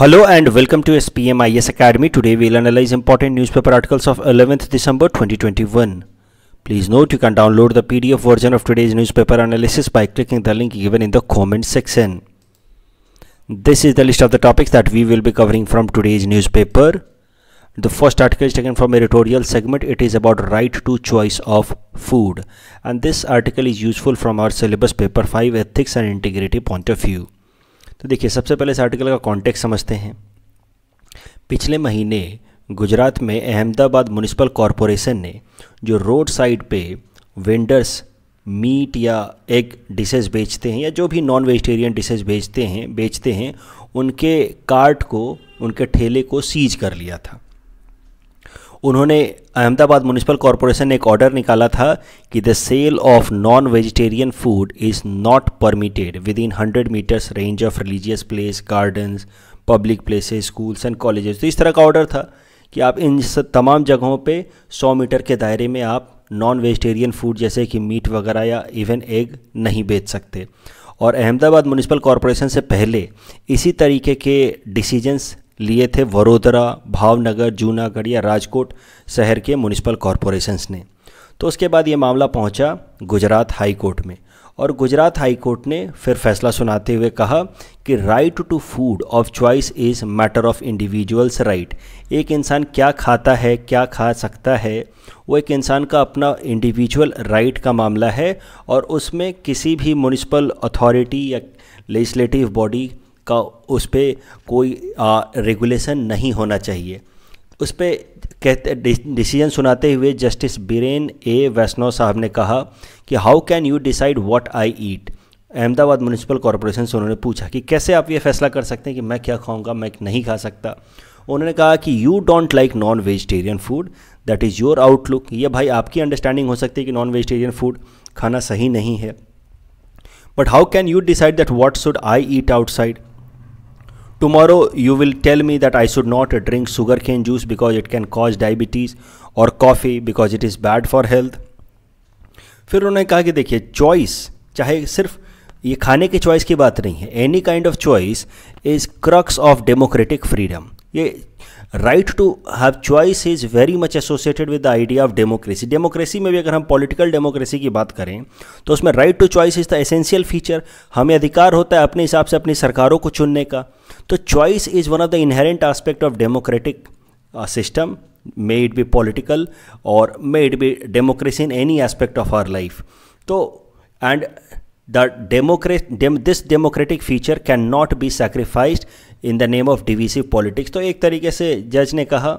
Hello and welcome to SPMIS Academy. Today we'll analyze important newspaper articles of 11th December 2021. Please note you can download the PDF version of today's newspaper analysis by clicking the link given in the comment section. This is the list of the topics that we will be covering from today's newspaper. The first article is taken from editorial segment. It is about right to choice of food. And this article is useful from our syllabus paper 5 ethics and integrity point of view. तो देखिए सबसे पहले इस article का context समझते हैं पिछले महीने गुजरात में अहमदाबाद म्यूनिसिपल कॉरपोरेशन ने जो रोड साइड पे वेंडर्स मीट या एग डिशेज बेचते हैं या जो भी नॉन वेजिटेरियन डिशेज बेचते हैं बेचते हैं उनके कार्ट को उनके ठेले को सीज कर लिया था उन्होंने अहमदाबाद म्यूनसिपल कॉरपोरेशन ने एक ऑर्डर निकाला था कि the sale of non vegetarian food is not permitted within hundred metres range of religious place gardens public places schools and colleges तो इस तरह का ऑर्डर था कि आप इन तमाम जगहों पे 100 मीटर के दायरे में आप नॉन वेजिटेरियन फूड जैसे कि मीट वगैरह या इवन एग नहीं बेच सकते और अहमदाबाद म्यूनसिपल कॉरपोरेशन से पहले इसी तरीके के डिसीजंस लिए थे वडोदरा भावनगर जूनागढ़ या राजकोट शहर के म्यूनिसिपल कॉरपोरेशंस ने तो उसके बाद ये मामला पहुंचा गुजरात हाई कोर्ट में और गुजरात हाई कोर्ट ने फिर फैसला सुनाते हुए कहा कि right to food of choice is matter of individuals right एक इंसान क्या खाता है क्या खा सकता है वो एक इंसान का अपना इंडिविजुअल राइट right का मामला है और उसमें किसी भी म्यूनिसिपल अथॉरिटी या लेजिस्लेटिव बॉडी का उस पर कोई रेगुलेशन नहीं होना चाहिए उस पर कहते डिसीजन सुनाते हुए जस्टिस बीरेन ए वैष्णव साहब ने कहा कि how can you decide what I eat Ahmedabad municipal corporation से उन्होंने पूछा कि कैसे आप ये फैसला कर सकते हैं कि मैं क्या खाऊंगा मैं नहीं खा सकता उन्होंने कहा कि you don't like non vegetarian food that is your outlook ये भाई आपकी अंडरस्टैंडिंग हो सकती है कि नॉन वेजिटेरियन फूड खाना सही नहीं है but how can you decide that what should I eat outside Tomorrow you will tell me that I should not drink sugarcane juice because it can cause diabetes or coffee because it is bad for health. फिर उन्होंने कहा कि देखिए choice चाहे सिर्फ ये खाने की चॉइस की बात नहीं है any kind of choice is crux of democratic freedom ये right to have choice is very much associated with the idea of democracy democracy में भी अगर हम पॉलिटिकल डेमोक्रेसी की बात करें तो उसमें right to choice is the essential feature हमें अधिकार होता है अपने हिसाब से अपनी सरकारों को चुनने का तो choice is one of the inherent aspect of democratic system may it be political और may it be democracy in any aspect of our life तो and the democrat dem, this democratic feature cannot be sacrificed in the name of divisive politics तो एक तरीके से जज ने कहा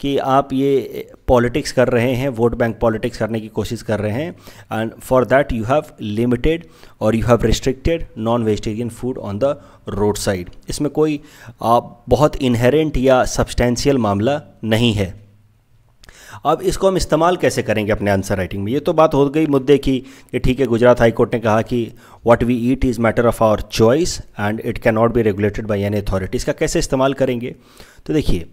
कि आप ये पॉलिटिक्स कर रहे हैं वोट बैंक पॉलिटिक्स करने की कोशिश कर रहे हैं and for that you have limited और you have restricted non vegetarian food on the road side इसमें कोई आ, बहुत इनहेरेंट या सब्सटैंशियल मामला नहीं है अब इसको हम इस्तेमाल कैसे करेंगे अपने आंसर राइटिंग में ये तो बात हो गई मुद्दे की कि ठीक है गुजरात हाई कोर्ट ने कहा कि what we eat is matter of our choice and it can not be regulated by any authority इसका कैसे इस्तेमाल करेंगे तो देखिए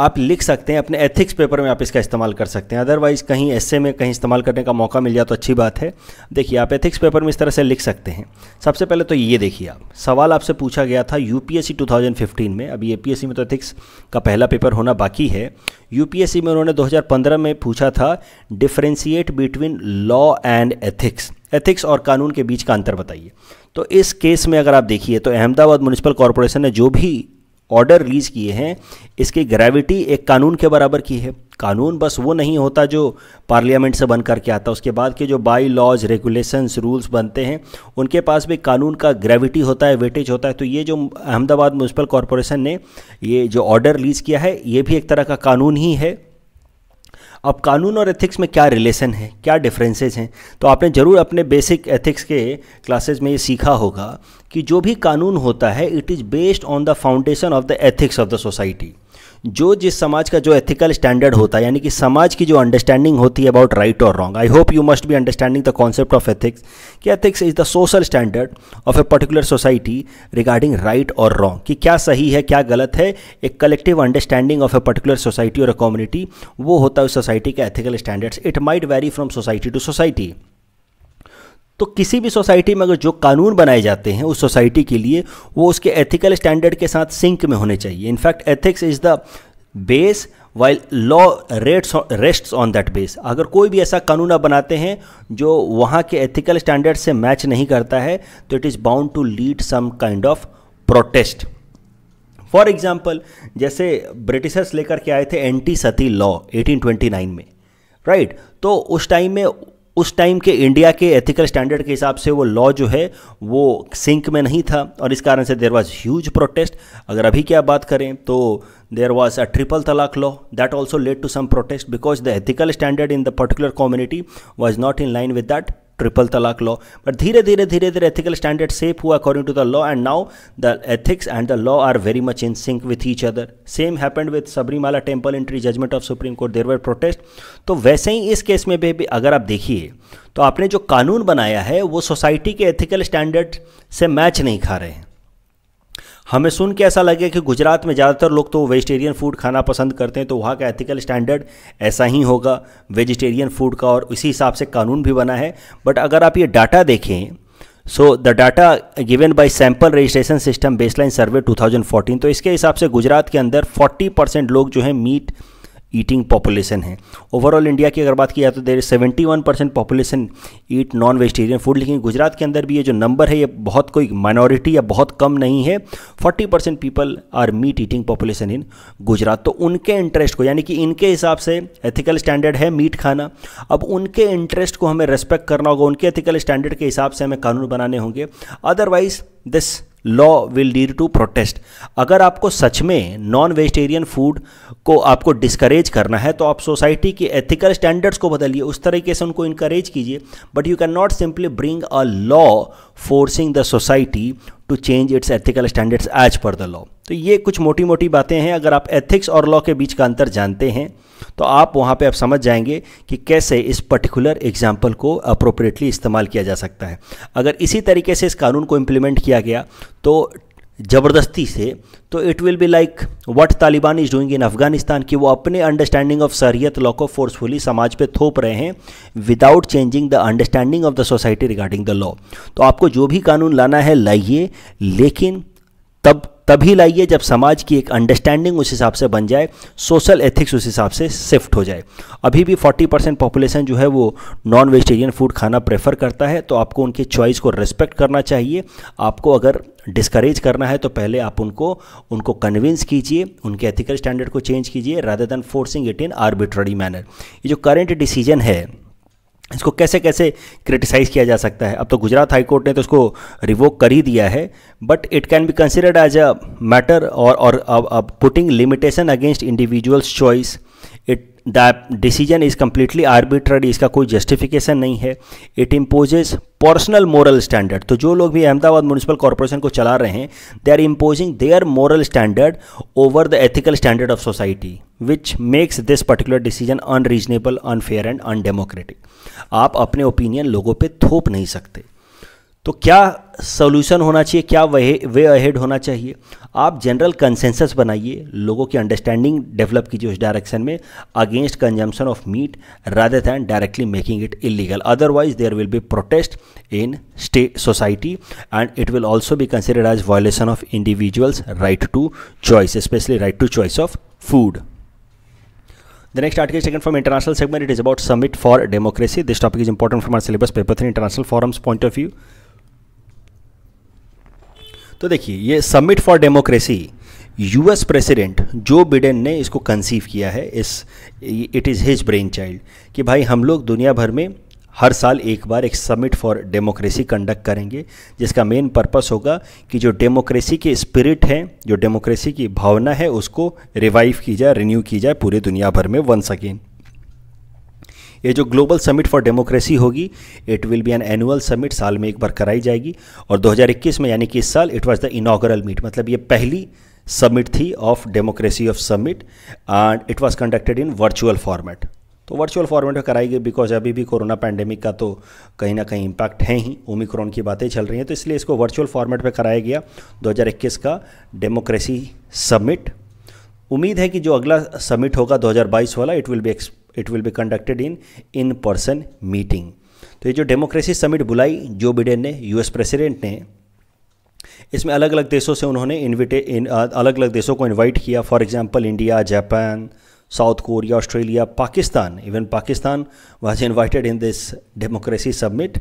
आप लिख सकते हैं अपने एथिक्स पेपर में आप इसका इस्तेमाल कर सकते हैं अदरवाइज़ कहीं ऐसे में कहीं इस्तेमाल करने का मौका मिल जाए तो अच्छी बात है देखिए आप एथिक्स पेपर में इस तरह से लिख सकते हैं सबसे पहले तो ये देखिए आप सवाल आपसे पूछा गया था यू 2015 में अभी ए में तो एथिक्स का पहला पेपर होना बाकी है यू में उन्होंने दो में पूछा था differentiate between law and ethics ethics और कानून के बीच का अंतर बताइए तो इस केस में अगर आप देखिए तो अहमदाबाद म्यूनसिपल कॉरपोरेशन ने जो भी ऑर्डर रीज किए हैं इसकी ग्रेविटी एक कानून के बराबर की है कानून बस वो नहीं होता जो पार्लियामेंट से बन के आता उसके बाद के जो बाई लॉज रेगुलेशंस रूल्स बनते हैं उनके पास भी कानून का ग्रेविटी होता है वेटेज होता है तो ये जो अहमदाबाद म्यूनसिपल कॉरपोरेशन ने ये जो ऑर्डर रिलीज़ किया है ये भी एक तरह का कानून ही है अब कानून और एथिक्स में क्या रिलेशन है क्या डिफरेंसेस हैं तो आपने ज़रूर अपने बेसिक एथिक्स के क्लासेज में ये सीखा होगा कि जो भी कानून होता है it is based on the foundation of the ethics of the society जो जिस समाज का जो एथिकल स्टैंडर्ड होता है यानी कि समाज की जो अंडरस्टैंडिंग होती है अबाउट राइट और wrong I hope you must be understanding the concept of ethics कि ethics is the social standard of a particular society regarding right और रॉन्ग कि क्या सही है क्या गलत है एक collective understanding of a particular society और अ कम्युनिटी वो होता है उस सोसाइटी का ethical standards it might vary from society to society तो किसी भी सोसाइटी में अगर जो कानून बनाए जाते हैं उस सोसाइटी के लिए वो उसके एथिकल स्टैंडर्ड के साथ सिंक में होने चाहिए in fact ethics is the base while law rests rest on that base अगर कोई भी ऐसा कानून आप बनाते हैं जो वहाँ के एथिकल स्टैंडर्ड से मैच नहीं करता है तो it is bound to lead some kind of protest for example जैसे ब्रिटिशर्स लेकर के आए थे एंटी सती लॉ 1829 में राइट right? तो उस टाइम में उस टाइम के इंडिया के एथिकल स्टैंडर्ड के हिसाब से वो लॉ जो है वो सिंक में नहीं था और इस कारण से देर वॉज ह्यूज प्रोटेस्ट अगर अभी क्या बात करें तो there was a triple talaq law that also led to some protest because the ethical standard in the particular community was not in line with that triple talaq law but धीरे धीरे धीरे धीरे एथिकल स्टैंडर्ड सेफ हुआ according to the law and now the ethics and the law are very much in sync with each other same happened with Sabarimala temple entry judgement of supreme court there were protest तो वैसे ही इस case में भी अगर आप देखिए तो आपने जो कानून बनाया है वो सोसाइटी के एथिकल स्टैंडर्ड से मैच नहीं खा रहे हैं हमें सुन के ऐसा लगे कि गुजरात में ज़्यादातर लोग तो वेजिटेरियन फूड खाना पसंद करते हैं तो वहाँ का एथिकल स्टैंडर्ड ऐसा ही होगा वेजिटेरियन फूड का और इसी हिसाब से कानून भी बना है बट अगर आप ये डाटा देखें so the data given by sample registration system baseline survey 2014 तो इसके हिसाब से गुजरात के अंदर 40 परसेंट लोग जो हैं मीट ईटिंग पॉपुलेशन है ओवरऑल इंडिया की अगर बात की जाए तो there seventy one percent population eat non vegetarian food लेकिन गुजरात के अंदर भी ये जो नंबर है ये बहुत कोई माइनॉरिटी या बहुत कम नहीं है forty percent people are meat eating population in Gujarat तो उनके इंटरेस्ट को यानी कि इनके हिसाब से एथिकल स्टैंडर्ड है मीट खाना अब उनके इंटरेस्ट को हमें रेस्पेक्ट करना होगा उनके एथिकल स्टैंडर्ड के हिसाब से हमें कानून बनाने होंगे otherwise this law will lead to protest अगर आपको सच में नॉन वेजिटेरियन फूड को आपको डिस्करेज करना है तो आप सोसाइटी के एथिकल स्टैंडर्ड्स को बदलिए उस तरीके से उनको इंकरेज कीजिए but you can not simply bring a law forcing the society to change its ethical standards as per the law तो ये कुछ मोटी मोटी बातें हैं अगर आप एथिक्स और लॉ के बीच का अंतर जानते हैं तो आप वहाँ पे आप समझ जाएंगे कि कैसे इस पर्टिकुलर एग्जाम्पल को अप्रोप्रिएटली इस्तेमाल किया जा सकता है अगर इसी तरीके से इस कानून को इम्प्लीमेंट किया गया तो ज़बरदस्ती से तो it will be like what Taliban is doing in Afghanistan कि वो अपने अंडरस्टैंडिंग ऑफ सरियत लॉ को फोर्सफुली समाज पे थोप रहे हैं without changing the understanding of the society regarding the law तो आपको जो भी कानून लाना है लाइए लेकिन तब तभी लाइए जब समाज की एक अंडरस्टैंडिंग उस हिसाब से बन जाए सोशल एथिक्स उस हिसाब से शिफ्ट हो जाए अभी भी 40 परसेंट पॉपुलेशन जो है वो नॉन वेजिटेरियन फूड खाना प्रेफर करता है तो आपको उनके चॉइस को रिस्पेक्ट करना चाहिए आपको अगर डिस्करेज करना है तो पहले आप उनको उनको कन्विंस कीजिए उनके एथिकल स्टैंडर्ड को चेंज कीजिए rather than forcing it in arbitrary manner ये जो करेंट डिसीजन है इसको कैसे कैसे क्रिटिसाइज़ किया जा सकता है अब तो गुजरात हाई कोर्ट ने तो इसको रिवोक कर ही दिया है but it can be considered as a matter और और putting limitation against individuals choice the decision is completely arbitrary इसका कोई जस्टिफिकेशन नहीं है it imposes personal moral standard तो जो लोग भी अहमदाबाद म्यूनसिपल कॉरपोरेशन को चला रहे हैं they are imposing their moral standard over the ethical standard of society which makes this particular decision unreasonable unfair and undemocratic आप अपने ओपिनियन लोगों पर थोप नहीं सकते तो क्या सोल्यूशन होना चाहिए क्या वे वे अहेड होना चाहिए आप जनरल कंसेंसस बनाइए लोगों की अंडरस्टैंडिंग डेवलप कीजिए उस डायरेक्शन में against consumption of meat rather than directly making it illegal otherwise there will be protest in state society and it will also be considered as violation of individuals right to choice specially right to choice of food the next article second from international segment it is about summit for democracy this topic is important important syllabus paper syllabus international forums point of view तो देखिए ये summit for democracy US president Joe Biden ने इसको conceive किया है इस it is his brain child कि भाई हम लोग दुनिया भर में हर साल एक बार एक समिट फॉर डेमोक्रेसी कंडक्ट करेंगे जिसका मेन पर्पस होगा कि जो डेमोक्रेसी के स्पिरिट हैं जो डेमोक्रेसी की भावना है उसको रिवाइव की जाए रिन्यू की जाए पूरे दुनिया भर में वंस अगेन ये जो ग्लोबल समिट फॉर डेमोक्रेसी होगी it will be an annual summit साल में एक बार कराई जाएगी और 2021 में यानी कि इस साल it was the inaugural meet मतलब ये पहली समिट थी of democracy of summit and it was conducted in virtual format तो वर्चुअल फॉर्मेट में कराई गई बिकॉज अभी भी कोरोना पैंडेमिक का तो कहीं ना कहीं इम्पैक्ट है ही ओमिक्रॉन की बातें चल रही हैं तो इसलिए इसको वर्चुअल फॉर्मेट में कराया गया 2021 का डेमोक्रेसी समिट उम्मीद है कि जो अगला समिट होगा 2022 वाला it will be it will be conducted in in person meeting तो ये जो डेमोक्रेसी समिट बुलाई जो बिडेन ने यूएस प्रेसिडेंट ने इसमें अलग अलग देशों से उन्होंने इन्विटे इन, अलग अलग देशों को इन्वाइट किया for example India Japan South Korea Australia Pakistan even Pakistan was invited in this democracy submit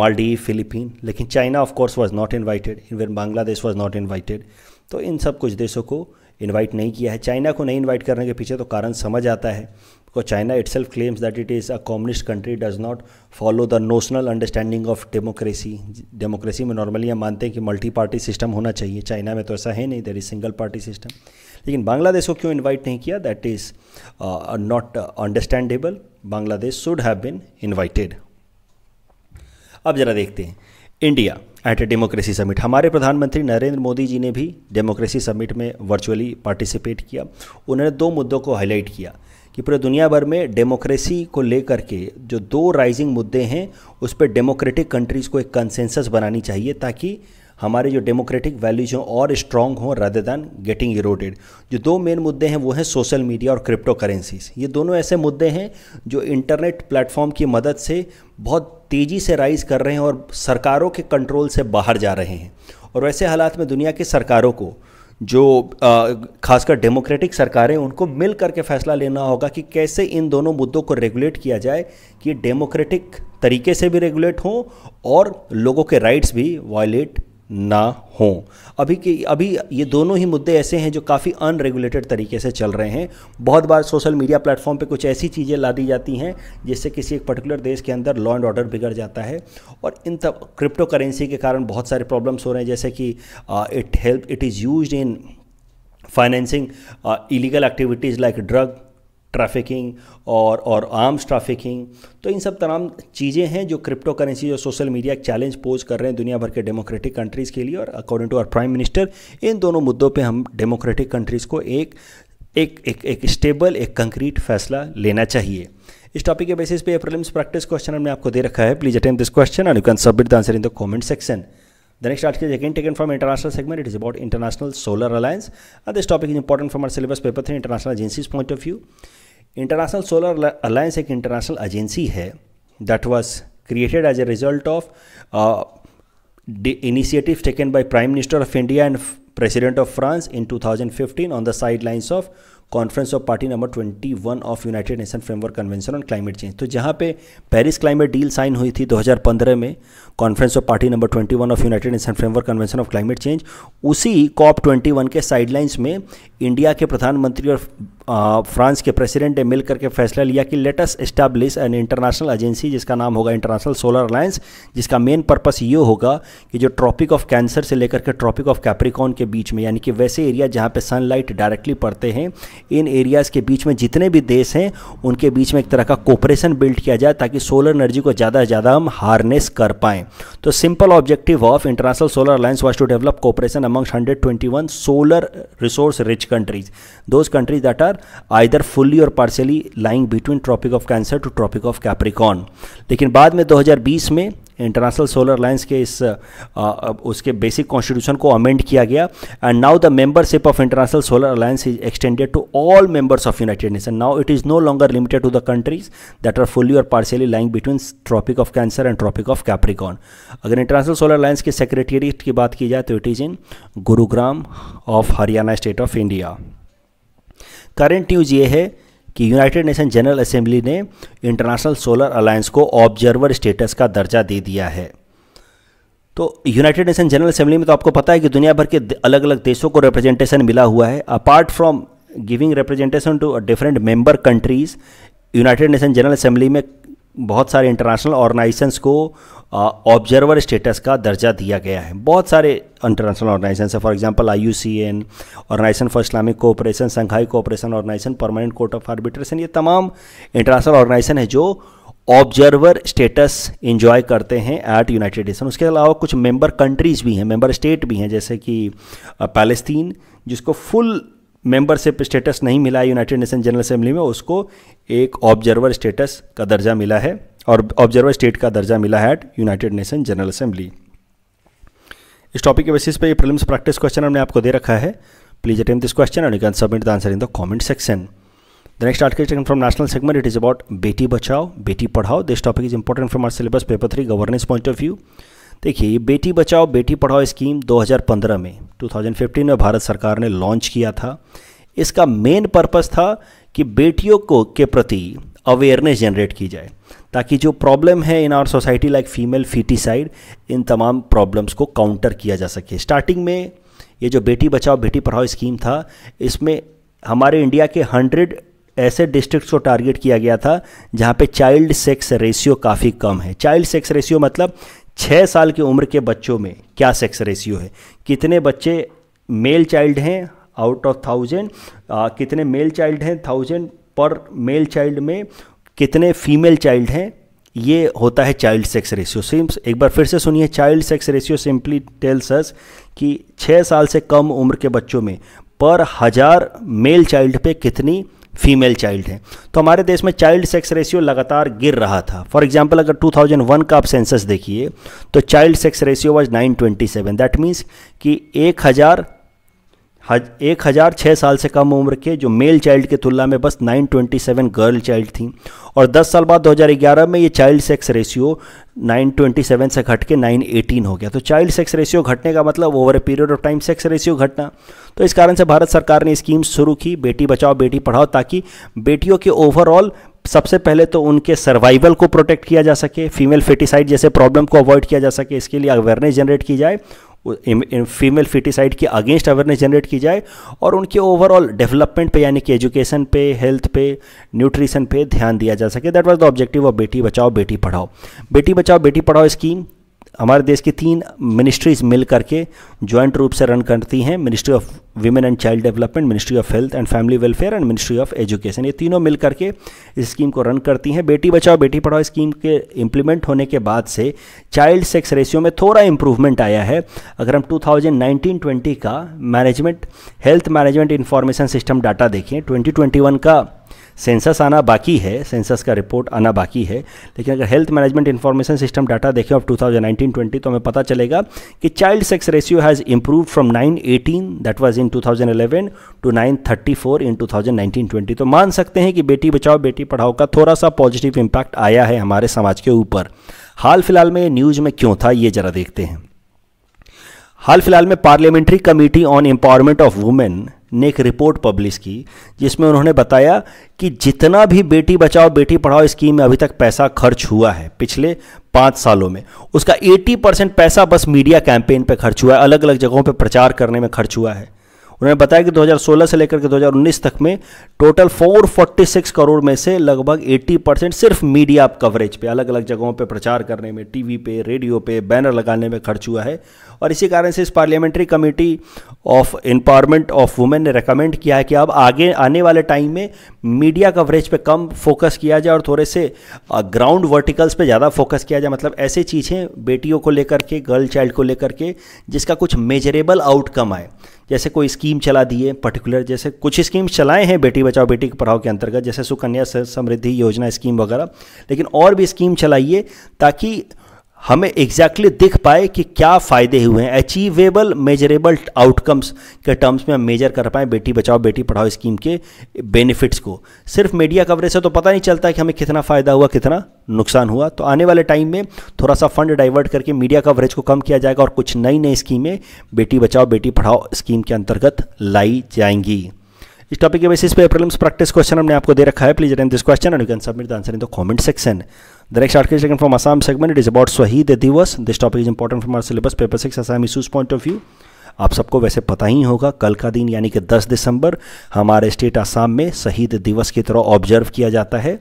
Maldives Philippine लेकिन China of course was not invited even Bangladesh was not invited तो इन सब कुछ देशों को इन्वाइट नहीं किया है चाइना को नहीं इन्वाइट करने के पीछे तो कारण समझ आता है because चाइना इट सेल्फ claims that it is a communist country does not follow the notional understanding of democracy democracy में नॉर्मली हम मानते हैं कि मल्टी पार्टी सिस्टम होना चाहिए चाइना में तो ऐसा है नहीं there is single party system लेकिन बांग्लादेश को क्यों इन्वाइट नहीं किया that is not understandable Bangladesh should have been invited अब ज़रा देखते हैं India at a democracy summit हमारे प्रधानमंत्री नरेंद्र मोदी जी ने भी डेमोक्रेसी समिट में वर्चुअली पार्टिसिपेट किया उन्होंने दो मुद्दों को हाईलाइट किया कि पूरे दुनिया भर में डेमोक्रेसी को लेकर के जो दो राइजिंग मुद्दे हैं उस पर डेमोक्रेटिक कंट्रीज़ को एक कंसेंसस बनानी चाहिए ताकि हमारे जो डेमोक्रेटिक वैल्यूज हों और स्ट्रॉन्ग हों रदर दैन गेटिंग इरोडेड जो दो मेन मुद्दे हैं वो हैं सोशल मीडिया और क्रिप्टो करेंसीज ये दोनों ऐसे मुद्दे हैं जो इंटरनेट प्लेटफॉर्म की मदद से बहुत तेज़ी से राइज कर रहे हैं और सरकारों के कंट्रोल से बाहर जा रहे हैं और वैसे हालात में दुनिया की सरकारों को जो खासकर डेमोक्रेटिक सरकारें उनको मिल करके फैसला लेना होगा कि कैसे इन दोनों मुद्दों को रेगुलेट किया जाए कि डेमोक्रेटिक तरीके से भी रेगुलेट हों और लोगों के राइट्स भी वायलेट ना हों अभी के अभी ये दोनों ही मुद्दे ऐसे हैं जो काफ़ी अनरेगुलेटेड तरीके से चल रहे हैं बहुत बार सोशल मीडिया प्लेटफॉर्म पे कुछ ऐसी चीज़ें ला दी जाती हैं जिससे किसी एक पर्टिकुलर देश के अंदर लॉ एंड ऑर्डर बिगड़ जाता है और इन तब क्रिप्टो करेंसी के कारण बहुत सारे प्रॉब्लम्स हो रहे हैं जैसे कि it help it is use in financing illegal activities like drug trafficking और और आर्म्स ट्रैफिकिंग तो इन सब तमाम चीज़ें हैं जो क्रिप्टो करेंसी और सोशल मीडिया चैलेंज पोज कर रहे हैं दुनिया भर के डेमोक्रेटिक कंट्रीज़ के लिए और according to our prime minister इन दोनों मुद्दों पे हम डेमोक्रेटिक कंट्रीज़ को एक एक एक एक स्टेबल एक कंक्रीट फैसला लेना चाहिए इस टॉपिक के बेसिस पे प्रॉब्लम्स प्रैक्टिस क्वेश्चन हमने आपको दे रखा है please attempt this question and you can submit the answer in the comment section The next article is again taken from international segment. It is about International Solar Alliance. And this topic is important from our syllabus paper 3 international agencies point of view. International Solar Alliance an international agency that was created as a result of uh, the initiative taken by Prime Minister of India and President of France in 2015 on the sidelines of conference of party number 21 of United Nation framework convention on climate change तो जहाँ पे Paris climate deal sign हुई थी 2015 में conference of party number 21 of United Nation framework convention of climate change उसी COP 21 के sidelines में India के प्रधानमंत्री और फ्रांस के प्रेसिडेंट ने मिल करके फैसला लिया कि latest establish an international agency जिसका नाम होगा इंटरनेशनल सोलर अलायंस जिसका मेन पर्पस ये होगा कि जो ट्रॉपिक ऑफ कैंसर से लेकर के ट्रॉपिक ऑफ कैप्रिकॉन के बीच में यानी कि वैसे एरिया जहाँ पे सनलाइट डायरेक्टली पड़ते हैं इन एरियाज़ के बीच में जितने भी देश हैं उनके बीच में एक तरह का कोपरेशन बिल्ड किया जाए ताकि सोलर एनर्जी को ज़्यादा से ज़्यादा हम हार्नेस कर पाएँ तो simple objective of international solar alliance was to develop cooperation amongst hundred solar resource rich countries those countries that are either fully or partially lying between tropic of cancer to tropic of capricorn लेकिन बाद में 2020 में international solar alliance के इस आ, उसके basic constitution को amend किया गया and now the membership of international solar alliance is extended to all members of United Nation now it is no longer limited to the countries that are fully or partially lying between tropic of cancer and tropic of capricorn अगर international solar alliance के secretariat की बात की जाए तो it is in Gurugram of Haryana state of India current news ये है कि यूनाइटेड नेशन जनरल असेंबली ने इंटरनेशनल सोलर अलायंस को ऑब्जर्वर स्टेटस का दर्जा दे दिया है तो यूनाइटेड नेशन जनरल असेंबली में तो आपको पता है कि दुनिया भर के अलग अलग देशों को रिप्रेजेंटेशन मिला हुआ है apart from giving representation to different member countries United Nation general assembly में बहुत सारे इंटरनेशनल ऑर्गेनाइजेशंस को ऑब्जर्वर स्टेटस का दर्जा दिया गया है बहुत सारे इंटरनेशनल ऑर्गेनाइजेशन है for example I U C N organisation for Islamic cooperation Shanghai cooperation organisation permanent court of arbitration ये तमाम इंटरनेशनल ऑर्गेनाइजेशन है जो ऑब्जर्वर स्टेटस इंजॉय करते हैं एट यूनाइटेड नेशन उसके अलावा कुछ मेंबर कंट्रीज़ भी हैं मेंबर स्टेट भी हैं जैसे कि पैलेस्तीन जिसको फुल मेंबरशिप स्टेटस नहीं मिला यूनाइटेड नेशन जनरल असेंबली में उसको एक ऑब्जर्वर स्टेटस का दर्जा मिला है और ऑब्जर्वर स्टेट का दर्जा मिला है at United Nation general assembly इस टॉपिक के बेसिस पे ये प्रीलिम्स प्रैक्टिस क्वेश्चन हमने आपको दे रखा है please attempt this question and you can submit the answer in the comment section the next article taken from national segment it is about Beti Bachao Beti Padhao this topic is important from our syllabus paper three governance point of view देखिए बेटी बचाओ बेटी पढ़ाओ scheme 2015 में 2015 में भारत सरकार ने launch किया था इसका main purpose था कि बेटियों को के प्रति अवेयरनेस जनरेट की जाए ताकि जो प्रॉब्लम है in our society like female foeticide इन तमाम प्रॉब्लम्स को काउंटर किया जा सके स्टार्टिंग में ये जो बेटी बचाओ बेटी पढ़ाओ स्कीम था इसमें हमारे इंडिया के हंड्रेड ऐसे डिस्ट्रिक्ट्स को टारगेट किया गया था जहाँ पे चाइल्ड सेक्स रेशियो काफ़ी कम है चाइल्ड सेक्स रेशियो मतलब छः साल की उम्र के बच्चों में क्या सेक्स रेशियो है कितने बच्चे मेल चाइल्ड हैं आउट ऑफ थाउजेंड कितने मेल चाइल्ड हैं थाउजेंड पर मेल चाइल्ड में कितने फीमेल चाइल्ड हैं ये होता है चाइल्ड सेक्स रेशियो सिम्स एक बार फिर से सुनिए child sex ratio simply tells us कि छः साल से कम उम्र के बच्चों में पर हज़ार मेल चाइल्ड पे कितनी फीमेल चाइल्ड हैं तो हमारे देश में चाइल्ड सेक्स रेशियो लगातार गिर रहा था फॉर एग्जाम्पल अगर 2001 का आप सेंसस देखिए तो child sex ratio was 927 that means कि एक हज़ार एक हज़ार छः साल से कम उम्र के जो मेल चाइल्ड की तुलना में बस 927 गर्ल चाइल्ड थी और 10 साल बाद 2011 में ये चाइल्ड सेक्स रेशियो 927 से घट के 918 हो गया तो चाइल्ड सेक्स रेशियो घटने का मतलब over a period of time sex ratio घटना तो इस कारण से भारत सरकार ने स्कीम शुरू की बेटी बचाओ बेटी पढ़ाओ ताकि बेटियों के ओवरऑल सबसे पहले तो उनके सर्वाइवल को प्रोटेक्ट किया जा सके फीमेल फेटिसाइड जैसे प्रॉब्लम को अवॉइड किया जा सके इसके लिए अवेयरनेस जनरेट की जाए फीमेल फिटिसाइड के अगेंस्ट अवेयरनेस जनरेट की जाए और उनके ओवरऑल डेवलपमेंट पे यानी कि एजुकेशन पे हेल्थ पे न्यूट्रिशन पे ध्यान दिया जा सके that was the objective of Beti Bachao Beti पढ़ाओ बेटी बचाओ बेटी पढ़ाओ स्कीम हमारे देश की तीन मिनिस्ट्रीज मिल करके जॉइंट रूप से रन करती हैं ministry of women and child development ministry of health and family welfare and ministry of education ये तीनों मिल करके इस स्कीम को रन करती हैं बेटी बचाओ बेटी पढ़ाओ स्कीम के इम्प्लीमेंट होने के बाद से चाइल्ड सेक्स रेशियो में थोड़ा इंप्रूवमेंट आया है अगर हम टू थाउजेंड का management health management information system data देखें ट्वेंटी का सेंसस आना बाकी है सेंसस का रिपोर्ट आना बाकी है लेकिन अगर health management information system data देखें ऑफ 2019-20 तो हमें पता चलेगा कि child sex ratio has improve from 918 that was in 2011 to 934 in 2019-20 तो मान सकते हैं कि बेटी बचाओ बेटी पढ़ाओ का थोड़ा सा पॉजिटिव इम्पैक्ट आया है हमारे समाज के ऊपर हाल फिलहाल में न्यूज़ में क्यों था ये ज़रा देखते हैं हाल फिलहाल में parliamentary committee on empowerment of women ने एक रिपोर्ट पब्लिश की जिसमें उन्होंने बताया कि जितना भी बेटी बचाओ बेटी पढ़ाओ स्कीम में अभी तक पैसा खर्च हुआ है पिछले पाँच सालों में उसका 80 परसेंट पैसा बस मीडिया कैंपेन पर खर्च हुआ है अलग अलग जगहों पर प्रचार करने में खर्च हुआ है उन्होंने बताया कि 2016 से लेकर के 2019 तक में टोटल 446 करोड़ में से लगभग 80 परसेंट सिर्फ मीडिया कवरेज पे अलग अलग जगहों पे प्रचार करने में टीवी पे रेडियो पे बैनर लगाने में खर्च हुआ है और इसी कारण से इस parliamentary committee of empowerment of women ने रिकमेंड किया है कि अब आगे आने वाले टाइम में मीडिया कवरेज पे कम फोकस किया जाए और थोड़े से ग्राउंड वर्टिकल्स पे ज़्यादा फोकस किया जाए मतलब ऐसी चीज़ें बेटियों को लेकर के गर्ल चाइल्ड को लेकर के जिसका कुछ मेजरेबल आउटकम आए जैसे कोई स्कीम चला दिए पर्टिकुलर जैसे कुछ स्कीम्स चलाए हैं बेटी बचाओ बेटी पढ़ाओ के अंतर्गत जैसे सुकन्या समृद्धि योजना स्कीम वगैरह लेकिन और भी स्कीम चलाइए ताकि हमें एग्जैक्टली exactly दिख पाए कि क्या फ़ायदे हुए हैं अचीवेबल मेजरेबल आउटकम्स के टर्म्स में हम मेजर कर पाएँ बेटी बचाओ बेटी पढ़ाओ स्कीम के बेनिफिट्स को सिर्फ मीडिया कवरेज से तो पता नहीं चलता कि हमें कितना फ़ायदा हुआ कितना नुकसान हुआ तो आने वाले टाइम में थोड़ा सा फंड डाइवर्ट करके मीडिया कवरेज को कम किया जाएगा और कुछ नई नई स्कीमें बेटी बचाओ बेटी पढ़ाओ स्कीम के अंतर्गत लाई जाएंगी इस टॉपिक के बेसिस पे प्रॉब्लम्स प्रैक्टिस क्वेश्चन हमने आपको दे रखा है please attend this question and you can submit the answer in the comment section the next article taken from Assam segment it is about Swahid Diwas this topic is important from our syllabus paper six Assam issues point of view आप सबको वैसे पता ही होगा कल का दिन यानी कि 10 दिसंबर हमारे स्टेट आसाम में शहीद दिवस की तरह ऑब्जर्व किया जाता है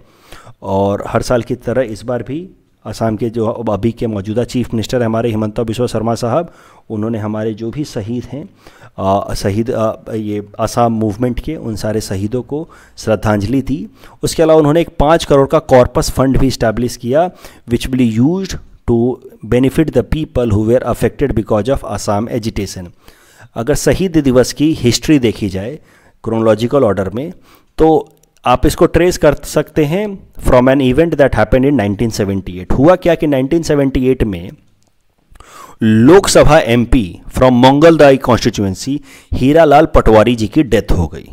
और हर साल की तरह इस बार भी असम के जो अभी के मौजूदा चीफ मिनिस्टर हमारे हिमंता बिश्व शर्मा साहब उन्होंने हमारे जो भी शहीद हैं शहीद ये आसाम मूवमेंट के उन सारे शहीदों को श्रद्धांजलि दी उसके अलावा उन्होंने एक पाँच करोड़ का कॉर्पस फंड भी इस्टेब्लिश किया which will use to benefit the people who were affected because of Assam agitation अगर शहीद दिवस की हिस्ट्री देखी जाए क्रोनोलॉजिकल ऑर्डर में तो आप इसको ट्रेस कर सकते हैं from an event that happened in 1978 हुआ क्या कि 1978 में Lok Sabha MP from Mangaldai constituency constituency Hiralal Patwari ji की डेथ हो गई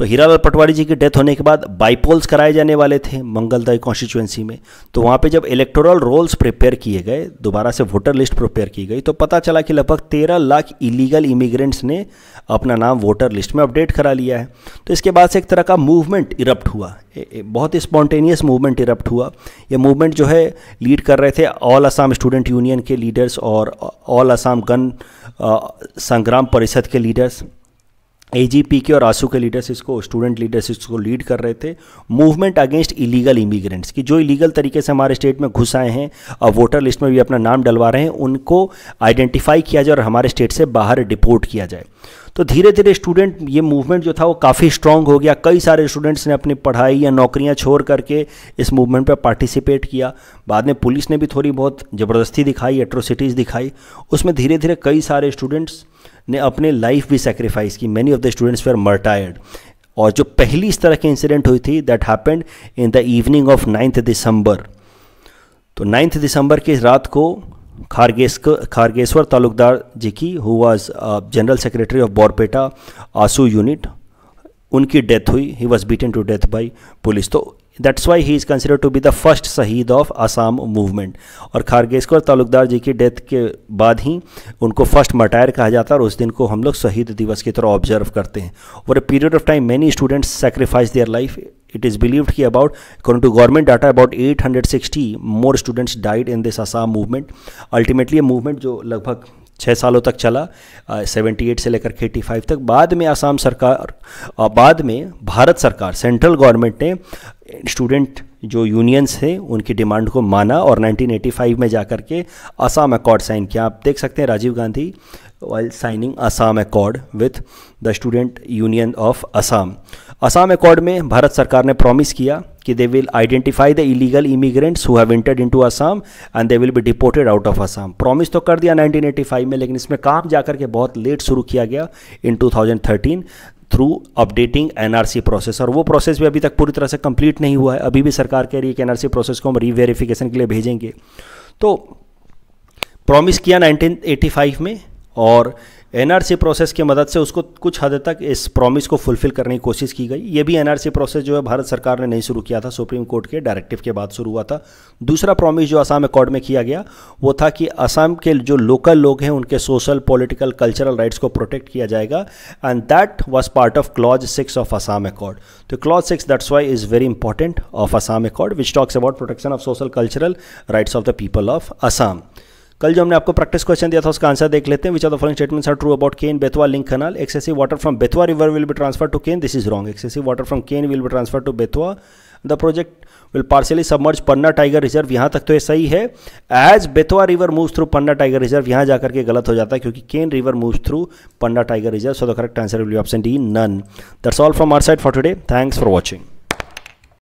तो हीरालाल पटवारी जी की डेथ होने के बाद बाईपोल्स कराए जाने वाले थे मंगलदाई कॉन्स्टिट्यूएंसी में तो वहाँ पे जब इलेक्टोरल रोल्स प्रिपेयर किए गए दोबारा से वोटर लिस्ट प्रिपेयर की गई तो पता चला कि लगभग तेरह लाख इलीगल इमिग्रेंट्स ने अपना नाम वोटर लिस्ट में अपडेट करा लिया है तो इसके बाद से एक तरह का मूवमेंट इरप्ट हुआ ए, ए, बहुत ही स्पॉन्टेनियस मूवमेंट इरप्ट हुआ ये मूवमेंट जो है लीड कर रहे थे ऑल असम स्टूडेंट यूनियन के लीडर्स और ऑल असम गन संग्राम परिषद के लीडर्स एजीपी के और आसू के लीडर्स इसको स्टूडेंट लीडर्स इसको लीड कर रहे थे मूवमेंट अगेंस्ट इलीगल इमिग्रेंट्स की जो इलीगल तरीके से हमारे स्टेट में घुस आए हैं और वोटर लिस्ट में भी अपना नाम डलवा रहे हैं उनको आइडेंटिफाई किया जाए और हमारे स्टेट से बाहर डिपोर्ट किया जाए तो धीरे धीरे स्टूडेंट ये मूवमेंट जो था वो काफ़ी स्ट्रांग हो गया कई सारे स्टूडेंट्स ने अपनी पढ़ाई या नौकरियां छोड़ करके इस मूवमेंट पर पार्टिसिपेट किया बाद में पुलिस ने भी थोड़ी बहुत ज़बरदस्ती दिखाई एट्रोसिटीज़ दिखाई उसमें धीरे धीरे कई सारे स्टूडेंट्स ने अपने लाइफ भी सेक्रीफाइस की many of the students were martyred और जो पहली इस तरह की इंसिडेंट हुई थी that happened in the evening of ninth December तो नाइन्थ दिसंबर की रात को खारगेस्क खारगेश्वर तालुकदार जी की who was general secretary of Barpeta AASU unit उनकी डेथ हुई he was beaten to death by police तो that's why he is consider to be the first shaheed of Assam movement और खारगेस्कर तालुकदार जी की डेथ के बाद ही उनको फर्स्ट मटायर कहा जाता है और उस दिन को हम लोग शहीद दिवस की तरह ऑब्जर्व करते हैं और a period of time many students sacrifice their life it की about according to government data about eight hundred 860 more students died in this Assam movement ultimately ये मूवमेंट जो लगभग छः सालों तक चला सेवेंटी एट से लेकर के एटी फाइव तक बाद में आसाम सरकार बाद में भारत सरकार सेंट्रल गवर्नमेंट ने स्टूडेंट जो यूनियंस थे उनकी डिमांड को माना और 1985 में जाकर के आसाम अकॉर्ड साइन किया आप देख सकते हैं Rajiv Gandhi while signing Assam accord with the student union of Assam Assam accord में भारत सरकार ने प्रॉमिस किया कि they will identify the illegal immigrants who have entered into Assam and they will be deported out of Assam promise तो कर दिया 1985 में लेकिन इसमें काम जाकर के बहुत लेट शुरू किया गया in 2013 through updating NRC process और वो प्रोसेस भी अभी तक पूरी तरह से कंप्लीट नहीं हुआ है अभी भी सरकार कह रही है कि एनआरसी प्रोसेस को हम रीवेरिफिकेशन के लिए भेजेंगे तो प्रॉमिस किया 1985 में और एनआरसी प्रोसेस की मदद से उसको कुछ हद तक इस प्रॉमिस को फुलफिल करने की कोशिश की गई ये भी एनआरसी प्रोसेस जो है भारत सरकार ने नहीं शुरू किया था सुप्रीम कोर्ट के डायरेक्टिव के बाद शुरू हुआ था दूसरा प्रॉमिस जो असम अकॉर्ड में किया गया वो था कि असम के जो लोकल लोग हैं उनके सोशल पॉलिटिकल कल्चरल राइट्स को प्रोटेक्ट किया जाएगा and that was part of clause six of Assam accord तो clause six that's why is very important of Assam accord which talks about protection of social cultural rights of the people of Assam कल जो हमने आपको practice question दिया था उसका answer देख लेते हैं which are the following statements are true about Ken Betwa link canal excessive water from Betwa river will be transfer to Ken this is wrong excessive water from Ken will be transfer to Betwa the project will partially submerge Panna tiger reserve यहाँ तक तो ये सही है as Betwa river move through Panna tiger reserve यहाँ जाकर के गलत हो जाता है क्योंकि Ken river move through Panna tiger reserve so the correct answer will be option D none that's all from our side for today thanks for watching